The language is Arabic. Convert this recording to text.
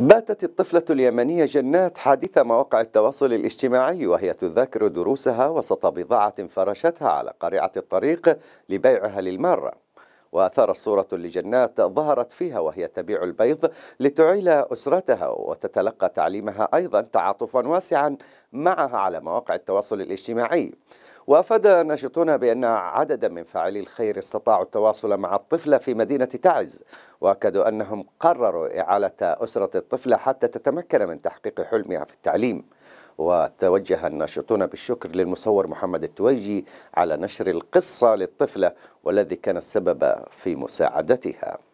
باتت الطفلة اليمنية جنات حادثة مواقع التواصل الاجتماعي وهي تذاكر دروسها وسط بضاعة فرشتها على قارعة الطريق لبيعها للمارة وأثار الصورة لجنات ظهرت فيها وهي تبيع البيض لتعيل أسرتها وتتلقى تعليمها أيضا تعاطفا واسعا معها على مواقع التواصل الاجتماعي وافاد ناشطون بان عددا من فاعلي الخير استطاعوا التواصل مع الطفله في مدينه تعز واكدوا انهم قرروا اعاله اسره الطفله حتى تتمكن من تحقيق حلمها في التعليم وتوجه الناشطون بالشكر للمصور محمد التويجي على نشر القصة للطفلة والذي كان السبب في مساعدتها